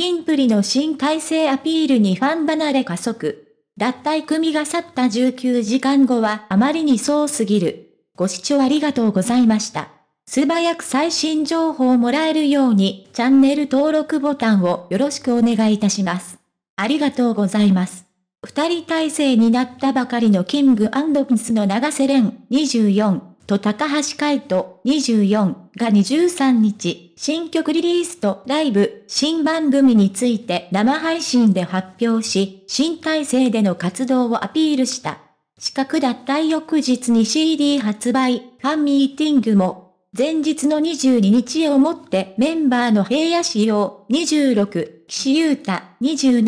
キンプリの新改正アピールにファン離れ加速。脱退組が去った19時間後はあまりにそうすぎる。ご視聴ありがとうございました。素早く最新情報をもらえるようにチャンネル登録ボタンをよろしくお願いいたします。ありがとうございます。二人体制になったばかりのキングピンスの長瀬廉24と高橋海人24が23日、新曲リリースとライブ、新番組について生配信で発表し、新体制での活動をアピールした。資格脱退翌日に CD 発売、ファンミーティングも、前日の22日をもってメンバーの平野仕様26、岸優太27、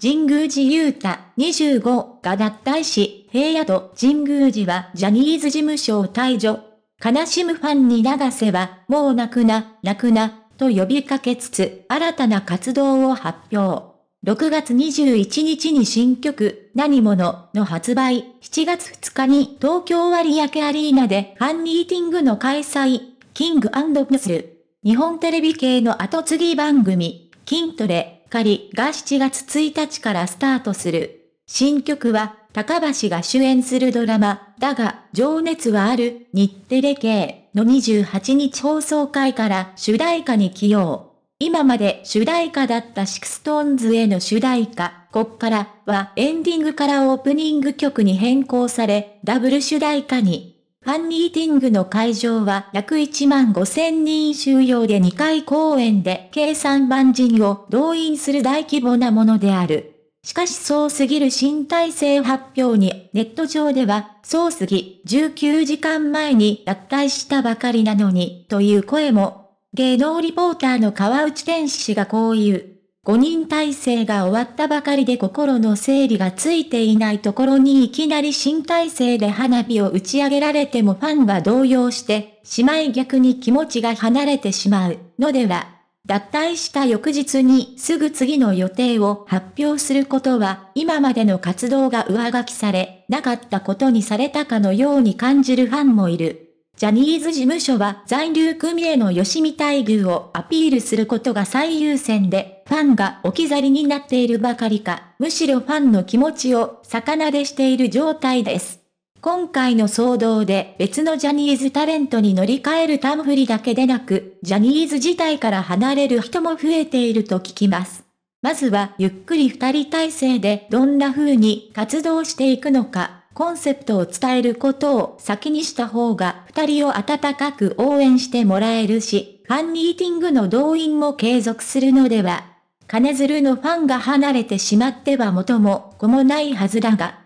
神宮寺優太25が脱退し、平野と神宮寺はジャニーズ事務所を退場。悲しむファンに長瀬は、もう泣くな、泣くな、と呼びかけつつ、新たな活動を発表。6月21日に新曲、何者の発売、7月2日に東京割明アリーナでファンミーティングの開催、キングプス。日本テレビ系の後継ぎ番組、筋トレ、カリが7月1日からスタートする。新曲は、高橋が主演するドラマ、だが、情熱はある、日テレ系の28日放送回から主題歌に起用。今まで主題歌だったシクストーンズへの主題歌、こっからはエンディングからオープニング曲に変更され、ダブル主題歌に。ファンミーティングの会場は約1万5千人収容で2回公演で計3万人を動員する大規模なものである。しかしそうすぎる新体制発表にネット上では、そうすぎ19時間前に脱退したばかりなのに、という声も。芸能リポーターの川内天使がこう言う。5人体制が終わったばかりで心の整理がついていないところにいきなり新体制で花火を打ち上げられてもファンは動揺して、しまい逆に気持ちが離れてしまうのでは脱退した翌日にすぐ次の予定を発表することは、今までの活動が上書きされ、なかったことにされたかのように感じるファンもいる。ジャニーズ事務所は残留組への吉見待遇をアピールすることが最優先で、ファンが置き去りになっているばかりか、むしろファンの気持ちを逆なでしている状態です。今回の騒動で別のジャニーズタレントに乗り換えるタムフリだけでなく、ジャニーズ自体から離れる人も増えていると聞きます。まずはゆっくり二人体制でどんな風に活動していくのか、コンセプトを伝えることを先にした方が二人を温かく応援してもらえるし、ファンミーティングの動員も継続するのでは、金鶴のファンが離れてしまっては元も子もないはずだが、